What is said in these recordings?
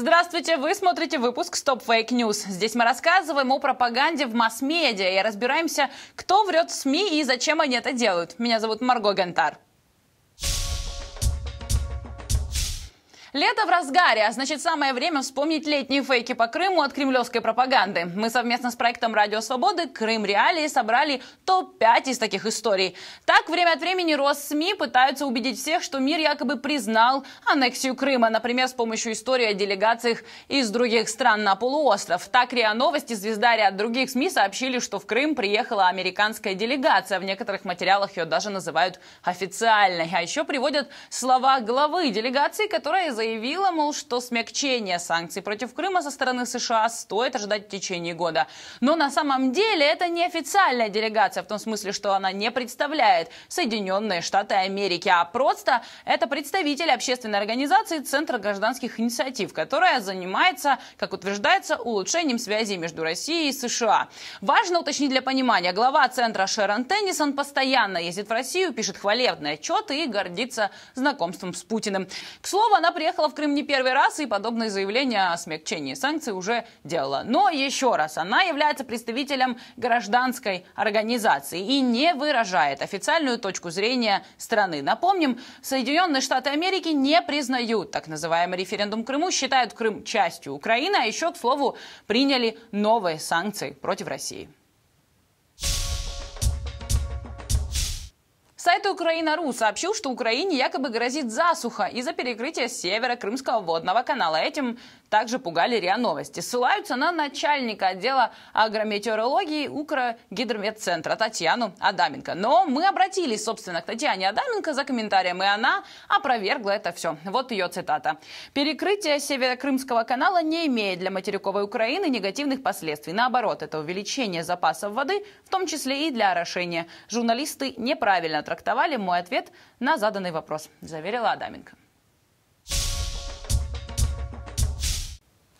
Здравствуйте, вы смотрите выпуск Stop Fake News. Здесь мы рассказываем о пропаганде в масс-медиа и разбираемся, кто врет в СМИ и зачем они это делают. Меня зовут Марго Гантар. Лето в разгаре, а значит самое время вспомнить летние фейки по Крыму от кремлевской пропаганды. Мы совместно с проектом «Радио Свободы» «Крым Реалии» собрали топ-5 из таких историй. Так, время от времени СМИ пытаются убедить всех, что мир якобы признал аннексию Крыма, например, с помощью истории о делегациях из других стран на полуостров. Так, РИА Новости, Звезда ряд других СМИ сообщили, что в Крым приехала американская делегация. В некоторых материалах ее даже называют официальной. А еще приводят слова главы делегации, которая из заявила, мол, что смягчение санкций против Крыма со стороны США стоит ожидать в течение года. Но на самом деле это не официальная делегация, в том смысле, что она не представляет Соединенные Штаты Америки, а просто это представитель общественной организации Центр гражданских инициатив, которая занимается, как утверждается, улучшением связи между Россией и США. Важно уточнить для понимания, глава Центра Шерон Теннисон постоянно ездит в Россию, пишет хвалебные отчеты и гордится знакомством с Путиным. К слову, она приехала приехала в Крым не первый раз и подобные заявления о смягчении санкций уже делала. Но еще раз, она является представителем гражданской организации и не выражает официальную точку зрения страны. Напомним, Соединенные Штаты Америки не признают так называемый референдум Крыму, считают Крым частью Украины, а еще, к слову, приняли новые санкции против России. Сайт Украина.ру сообщил, что Украине якобы грозит засуха из-за перекрытия севера Крымского водного канала. Этим также пугали РИА Новости. Ссылаются на начальника отдела агрометеорологии Укргидрометцентра Татьяну Адаменко. Но мы обратились, собственно, к Татьяне Адаменко за комментарием, и она опровергла это все. Вот ее цитата. «Перекрытие северо-крымского канала не имеет для материковой Украины негативных последствий. Наоборот, это увеличение запасов воды, в том числе и для орошения. Журналисты неправильно трактовали мой ответ на заданный вопрос, заверила Адаменко.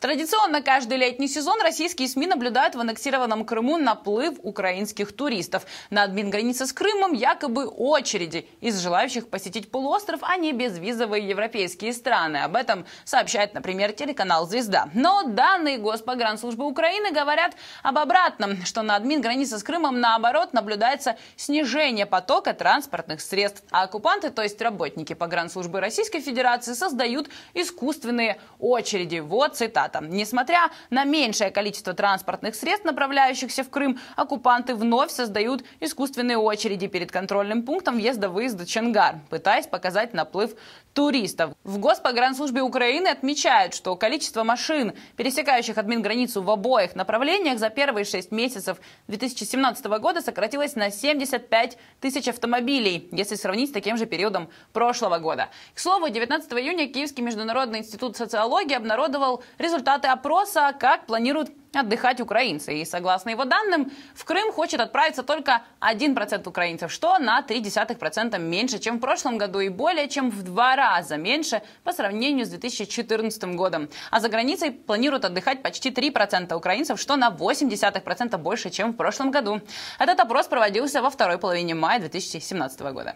Традиционно каждый летний сезон российские СМИ наблюдают в аннексированном Крыму наплыв украинских туристов. На админ границы с Крымом якобы очереди из желающих посетить полуостров, а не безвизовые европейские страны. Об этом сообщает, например, телеканал «Звезда». Но данные Госпогранслужбы Украины говорят об обратном, что на админ границы с Крымом, наоборот, наблюдается снижение потока транспортных средств. А оккупанты, то есть работники погранслужбы Российской Федерации, создают искусственные очереди. Вот цитата. НАТО. Несмотря на меньшее количество транспортных средств, направляющихся в Крым, оккупанты вновь создают искусственные очереди перед контрольным пунктом въезда-выезда Ченгар, пытаясь показать наплыв туристов. В Госпогранслужбе Украины отмечают, что количество машин, пересекающих админ в обоих направлениях за первые шесть месяцев 2017 года сократилось на 75 тысяч автомобилей, если сравнить с таким же периодом прошлого года. К слову, 19 июня Киевский международный институт социологии обнародовал результаты опроса, как планируют отдыхать украинцы. И согласно его данным, в Крым хочет отправиться только 1% украинцев, что на 0,3% меньше, чем в прошлом году и более чем в два раза меньше по сравнению с 2014 годом. А за границей планируют отдыхать почти 3% украинцев, что на 0,8% больше, чем в прошлом году. Этот опрос проводился во второй половине мая 2017 года.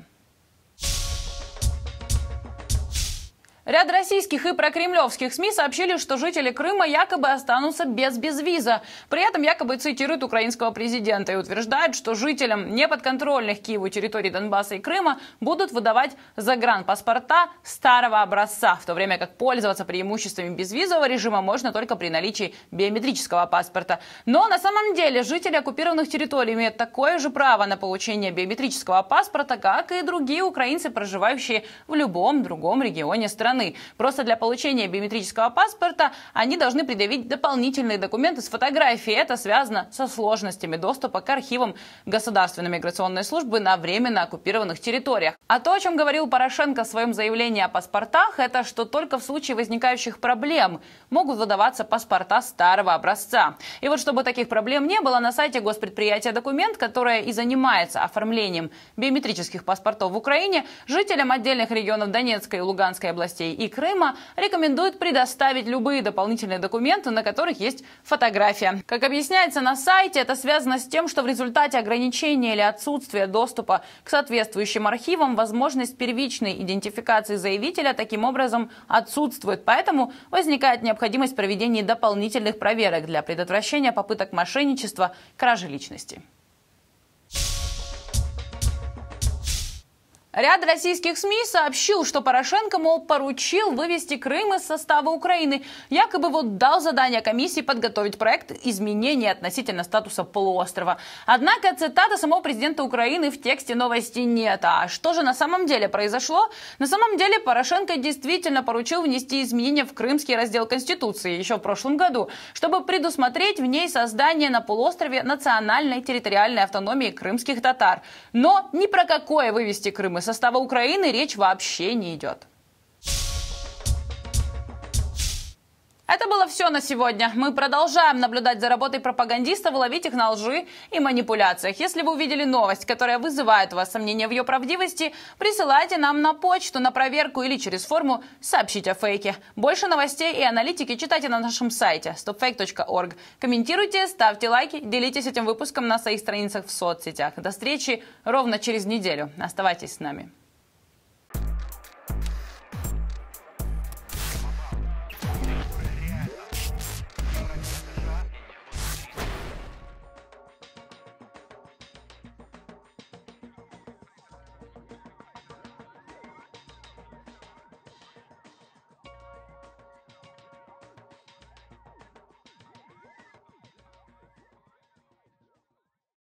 Ряд российских и прокремлевских СМИ сообщили, что жители Крыма якобы останутся без безвиза. При этом якобы цитируют украинского президента и утверждают, что жителям неподконтрольных Киеву территорий Донбасса и Крыма будут выдавать загранпаспорта старого образца, в то время как пользоваться преимуществами безвизового режима можно только при наличии биометрического паспорта. Но на самом деле жители оккупированных территорий имеют такое же право на получение биометрического паспорта, как и другие украинцы, проживающие в любом другом регионе страны страны. Просто для получения биометрического паспорта они должны предъявить дополнительные документы с фотографией. Это связано со сложностями доступа к архивам Государственной миграционной службы на временно оккупированных территориях. А то, о чем говорил Порошенко в своем заявлении о паспортах, это что только в случае возникающих проблем могут выдаваться паспорта старого образца. И вот чтобы таких проблем не было, на сайте госпредприятия «Документ», которое и занимается оформлением биометрических паспортов в Украине, жителям отдельных регионов Донецкой и Луганской областей Осетии и Крыма, рекомендуют предоставить любые дополнительные документы, на которых есть фотография. Как объясняется на сайте, это связано с тем, что в результате ограничения или отсутствия доступа к соответствующим архивам возможность первичной идентификации заявителя таким образом отсутствует. Поэтому возникает необходимость проведения дополнительных проверок для предотвращения попыток мошенничества, кражи личности. Ряд российских СМИ сообщил, что Порошенко, мол, поручил вывести Крым из состава Украины. Якобы вот дал задание комиссии подготовить проект изменений относительно статуса полуострова. Однако цитата самого президента Украины в тексте новости нет. А что же на самом деле произошло? На самом деле Порошенко действительно поручил внести изменения в Крымский раздел Конституции еще в прошлом году, чтобы предусмотреть в ней создание на полуострове национальной территориальной автономии крымских татар. Но ни про какое вывести Крым из состава Украины речь вообще не идет. Это было все на сегодня. Мы продолжаем наблюдать за работой пропагандистов ловить их на лжи и манипуляциях. Если вы увидели новость, которая вызывает у вас сомнения в ее правдивости, присылайте нам на почту, на проверку или через форму «Сообщить о фейке». Больше новостей и аналитики читайте на нашем сайте stopfake.org. Комментируйте, ставьте лайки, делитесь этим выпуском на своих страницах в соцсетях. До встречи ровно через неделю. Оставайтесь с нами.